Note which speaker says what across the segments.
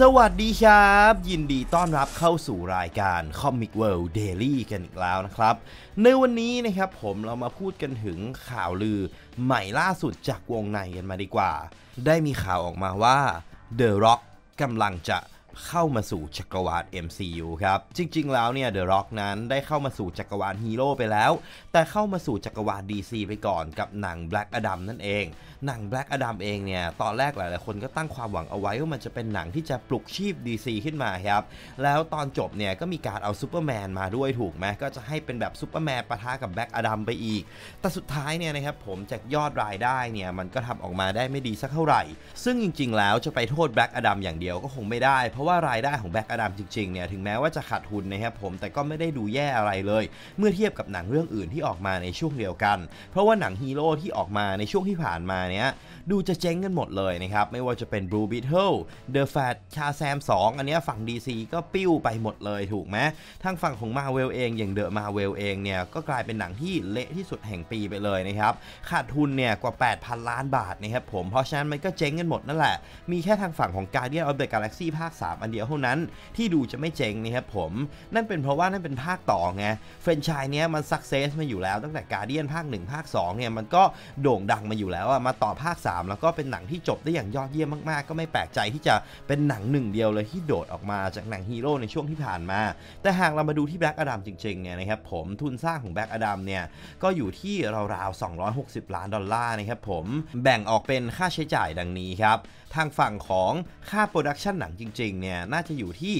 Speaker 1: สวัสดีครับ ยินดีต้อนรับเข้าสู่รายการ Comic World Daily กันอีกแล้วนะครับ ในวันนี้นะครับ ผมเรามาพูดกันถึงข่าวลือใหม่ล่าสุดจากวงในกันมาดีกว่า ได้มีข่าวออกมาว่า The Rock กำลังจะเข้ามาสู่จักรวาล MCU ครับ จริงๆแล้วเนี่ย The Rock นั้นได้เข้ามาสู่จักรวาลฮีโร่ไปแล้ว แต่เข้ามาสู่จักรวาล DC ไปก่อนกับหนัง Black Adam นั่นเอง หนัง Black Adam เองเนี่ย ตอนแรกหลาย ๆ คนก็ตั้งความหวังเอาไว้ว่ามันจะเป็นหนังที่จะปลุกชีพ DC ขึ้นมาครับ แล้วตอนจบเนี่ยก็มีการเอาซูเปอร์แมนมาด้วยถูกไหมก็จะให้เป็นแบบซูเปอร์แมนปะทะกับ Black Adam ไปอีก แต่สุดท้ายเนี่ยนะครับผมจากยอดรายได้เนี่ยมันก็ทำออกมาได้ไม่ดีสักเท่าไหร่ ซึ่งจริงๆ แล้วจะไปโทษ Black Adam อย่างเดียวก็คงไม่ได้เพราะราะว่า รายได้ของแบ็กอะดัมจริงๆเนี่ยถึงแม้ว่าจะขาดทุนนะครับผมแต่ก็ไม่ได้ดูแย่อะไรเลย เมื่อเทียบกับหนังเรื่องอื่นที่ออกมาในช่วงเดียวกัน เพราะว่าหนังฮีโร่ที่ออกมาในช่วงที่ผ่านมาเนี่ยดูจะเจ๊งกันหมดเลยนะครับไม่ว่าจะเป็น Blue Beetle The Fat ชาแซม2อันนี้ฝั่ง DC ก็ปิ้วไปหมดเลยถูกไหมทางฝั่งของ Marvel เอง อย่าง The Marvel เองเนี่ยก็กลายเป็นหนังที่เละที่สุดแห่งปีไปเลยนะครับขาดทุนเนี่ยกว่า8,000ล้านบาทนะครับผมเพราะฉะนั้นมันก็เจ๊งกันหมดนั่นแหละมีแค่ทางฝั่งของ Guardian of the Galaxy ภาค3 3อันเดียวเท่านั้นที่ดูจะไม่เจ๋งนะครับผม นั่นเป็นเพราะว่านั่นเป็นภาคต่อไงเฟรนชายเนี้ยมันสักเซสมาอยู่แล้วตั้งแต่การเดียนภาค 1 ภาค2เนี่ยมันก็โด่งดังมาอยู่แล้วอะมาต่อภาค 3 แล้วก็เป็นหนังที่จบได้อย่างยอดเยี่ยมมากๆ ก็ไม่แปลกใจที่จะเป็นหนังหนึ่งเดียวเลยที่โดดออกมาจากหนังฮีโร่ในช่วงที่ผ่านมา แต่หากเรามาดูที่แบล็กอะดัมจริงๆเนี่ยนะครับผมทุนสร้างของแบล็กอะดัมเนี่ยก็อยู่ที่ราวๆ260 ล้านดอลลาร์นะครับผมแบ่งออกเป็นค่าใช้จ่ายดังนี้ครับทางฝั่งของค่าโปรดักชันหนังจริงนี่ยน่าจะอยู่ที่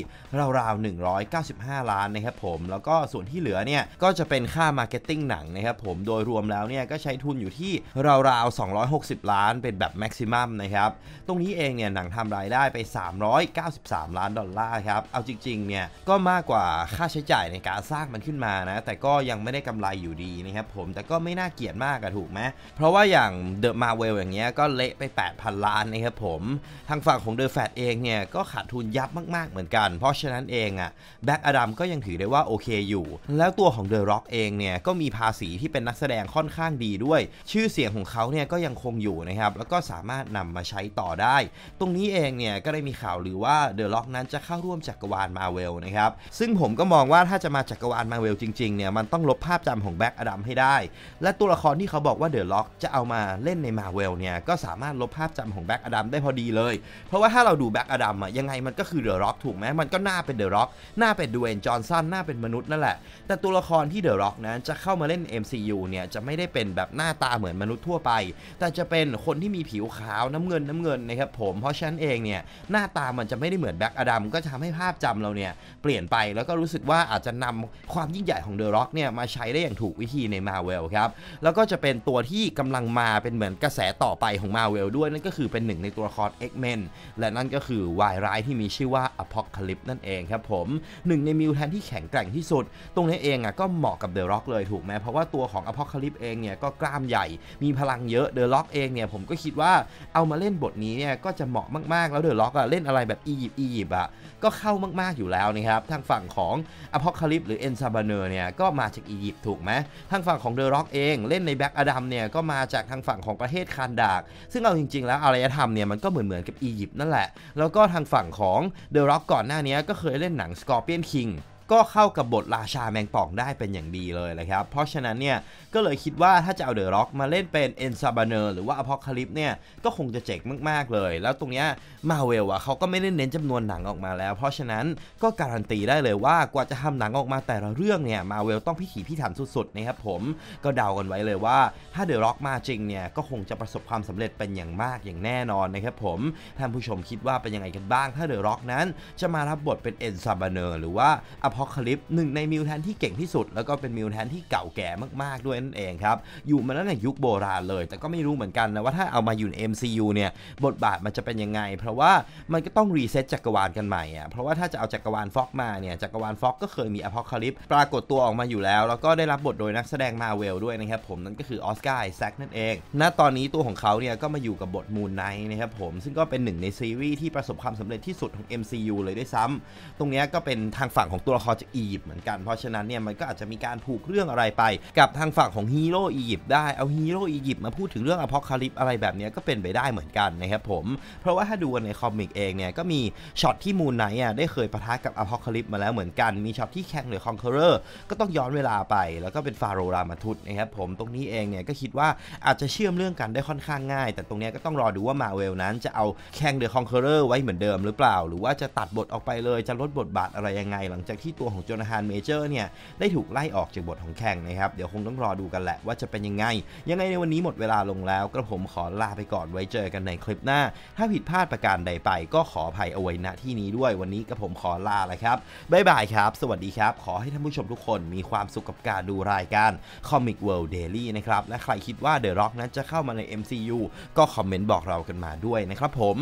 Speaker 1: ราวๆ195 ล้านนะครับผมแล้วก็ส่วนที่เหลือเนี่ยก็จะเป็นค่ามาร์เก็ตติ้งหนังนะครับผมโดยรวมแล้วเนี่ยก็ใช้ทุนอยู่ที่ราวๆ260 ล้านเป็นแบบแม็กซิมัมนะครับตรงนี้เองเนี่ยหนังทำรายได้ไป 393 ล้านดอลลาร์ครับเอาจริงๆเนี่ยก็มากกว่าค่าใช้จ่ายในการสร้างมันขึ้นมานะแต่ก็ยังไม่ได้กำไรอยู่ดีนะครับผม แต่ก็ไม่น่าเกลียดมากอะถูกไหมเพราะว่าอย่างเดอะมาเวลอย่างเงี้ยก็เละไป 8,000 ล้านนะครับผมทางฝั่งของเดอะแฟตเองเนี่ยก็ขาดทุนยับมากๆ เหมือนกัน เพราะฉะนั้นเองอะแบ็กอดัมก็ยังถือได้ว่าโอเคอยู่ แล้วตัวของเดอะร็อกเองเนี่ยก็มีภาษีที่เป็นนักแสดงค่อนข้างดีด้วย ชื่อเสียงของเขาเนี่ยก็ยังคงอยู่นะครับ แล้วก็สามารถนำมาใช้ต่อได้ ตรงนี้เองเนี่ยก็ได้มีข่าวหรือว่าเดอะล็อกนั้นจะเข้าร่วมจักรวาลมาเวลนะครับ ซึ่งผมก็มองว่าถ้าจะมาจักรวาลมาเวลจริงๆ เนี่ยมันต้องลบภาพจำของแบ็กอดัมให้ได้ และตัวละครที่เขาบอกว่าเดอะล็อกจะเอามาเล่นในมาเวลเนี่ย ก็สามารถลบภาพจำของแบ็กอดัมได้พอดีเลย เพราะว่าถ้าเราดูแบ็กอดัมอะยังไงมันก็ก็คือเดอะร็อกถูกไหมมันก็หน้าเป็นเดอะร็อกหน้าเป็นดูเอนจอ์นสันหน้าเป็นมนุษย์นั่นแหละ แต่ตัวละครที่เดอะร็อกนั้นจะเข้ามาเล่น MCU เนี่ยจะไม่ได้เป็นแบบหน้าตาเหมือนมนุษย์ทั่วไป แต่จะเป็นคนที่มีผิวขาวน้ำเงินน้ำเงินนะครับผมเพราะฉะนั้นเองเนี่ยหน้าตามันจะไม่ได้เหมือนแบ็กอดัม ก็จะทำให้ภาพจำเราเนี่ยเปลี่ยนไปแล้วก็รู้สึกว่าอาจจะนำความยิ่งใหญ่ของเดอะร็อกเนี่ยมาใช้ได้อย่างถูกวิธีในมาเวลครับแล้วก็จะเป็นตัวที่กำลังมาเป็นเหมือนกระแสต่อไปของมาเวลด้วยนั่นก็คือเป็นหนึ่งในตัวละคร X-Men และนั่นก็คือวายร้ายที่มีีชื่อว่าอพ o c a l y p s e นั่นเองครับผม หนึ่งในมิวแทนที่แข็งแกร่งที่สุด ตรงนี้เองอ่ะก็เหมาะกับเดอะร็อกเลยถูกไหมเพราะว่าตัวของอพ o c a l y p s e เองเนี่ยก็กล้ามใหญ่มีพลังเยอะเดอะร็อกเองเนี่ยผมก็คิดว่าเอามาเล่นบทนี้เนี่ยก็จะเหมาะมากๆ แล้วเดอะร็อกอ่ะเล่นอะไรแบบอียิปต์อียิปต์อ่ะก็เข้ามากๆอยู่แล้วนะครับทางฝั่งของอพ o c a l y p s e หรือ e n านเนอร์เนี่ยก็มาจากอียิปต์ถูกไหมทางฝั่งของเดอะร็อกเองเล่นในแบ็กอดัมเนี่ยก็มาจากทางฝั่งของประเทศคานดากซึ่งเอาจริงๆแล้วอารยธรรมเนี่ยมันก็เหมือนเหมือนกับอียิปต์นั่นแหละแล้วก็ทางฝั่งของ2 The Rock ก่อนหน้านี้ก็เคยเล่นหนัง Scorpion King ก็เข้ากับบทราชาแมงป่องได้เป็นอย่างดีเลยนะครับ เพราะฉะนั้นเนี่ย ก็เลยคิดว่าถ้าจะเอาเดอะร็อกมาเล่นเป็นเอนซาบานเนอร์หรือว่าอพอลคาลิปเนี่ย ก็คงจะเจ๋งมากๆเลย แล้วตรงเนี้ยมาเวลอ่ะเขาก็ไม่ได้เน้นจำนวนหนังออกมาแล้ว เพราะฉะนั้นก็การันตีได้เลยว่ากว่าจะทำหนังออกมาแต่ละเรื่องเนี่ยมาเวลต้องพิถีพิถันสุดๆนะครับผม ก็เดากันไว้เลยว่าถ้าเดอะร็อกมาจริงเนี่ยก็คงจะประสบความสำเร็จเป็นอย่างมากอย่างแน่นอนนะครับผม ท่านผู้ชมคิดว่าเป็นยังไงกันบ้าง ถ้าเดอะร็อกนั้นจะมารับบทเป็นเอนซาบาเนอร์หรือว่าพอคลิปหนึ่งในมิวแทนที่เก่งที่สุด แล้วก็เป็นมิวแทนที่เก่าแก่มาก ๆด้วยนั่นเองครับอยู่มาตั้งแต่ยุคโบราณเลย แต่ก็ไม่รู้เหมือนกันนะว่าถ้าเอามาอยู่ใน MCU เนี่ยบทบาทมันจะเป็นยังไงเพราะว่ามันก็ต้องรีเซ็ตจักรวาลกันใหม่อะเพราะว่าถ้าจะเอาจักรวาลฟ็อกมาเนี่ยจักรวาลฟ็อกก็เคยมีอพอคลิปปรากฏตัวออกมาอยู่แล้ว แล้วก็ได้รับบทโดยนักแสดงมาเวลด้วยนะครับผมนั่นก็คือออสการ์แซกนั่นเอง ณตอนนี้ตัวของเขาเนี่ยก็มาอยู่กับบทมูนไนนะครับผมซึ่งก็เป็นหนึ่งในซีรีส์ที่ประสบความสำเร็จที่สุดของ MCU เลยด้วยซ้ำตรงนี้ก็เป็นทางฝั่งของตัวละคอจากอียิปต์เหมือนกัน เพราะฉะนั้นเนี่ยมันก็อาจจะมีการผูกเรื่องอะไรไปกับทางฝั่งของฮีโร่อียิปต์ได้ เอาฮีโร่อียิปต์มาพูดถึงเรื่องอพอลคาลิปอะไรแบบนี้ก็เป็นไปได้เหมือนกันนะครับผม เพราะว่าถ้าดูในคอมิกเองเนี่ยก็มีช็อตที่มูนไนท์อ่ะได้เคยปะทะกับอพอลคาลิปมาแล้วเหมือนกัน มีช็อตที่แข่งหรือคอนเคอร์เรอร์ก็ต้องย้อนเวลาไป แล้วก็เป็นฟาโรรามาทุตนะครับผม ตรงนี้เองเนี่ยก็คิดว่าอาจจะเชื่อมเรื่องกันได้ค่อนข้างง่าย แต่ตรงนี้ก็ต้องรอดูว่ามาเวลนั้นจะเอาแข่งรือคอนเคอร์เรอร์ไว้เหมือนเดิมหรือเปล่าหรือว่าจะตัดบทออกไปเลยจะลดบทบาทอะไรยังไง หลังจากที่ที่ตัวของโจนาธานเมเจอร์เนี่ย ได้ถูกไล่ออกจากบทของแข่งนะครับ เดี๋ยวคงต้องรอดูกันแหละว่าจะเป็นยังไง ยังไงในวันนี้หมดเวลาลงแล้วกระผมขอลาไปก่อนไว้เจอกันในคลิปหน้า ถ้าผิดพลาดประการใดไป ก็ขออภัยเอาไว้ณที่นี้ด้วย วันนี้กระผมขอลาเลยครับ บ๊ายบายครับ สวัสดีครับ ขอให้ท่านผู้ชมทุกคนมีความสุขกับการดูรายการ Comic World Daily นะครับและใครคิดว่าเดอะร็อกนั้นจะเข้ามาใน MCU ก็คอมเมนต์บอกเรากันมาด้วยนะครับผม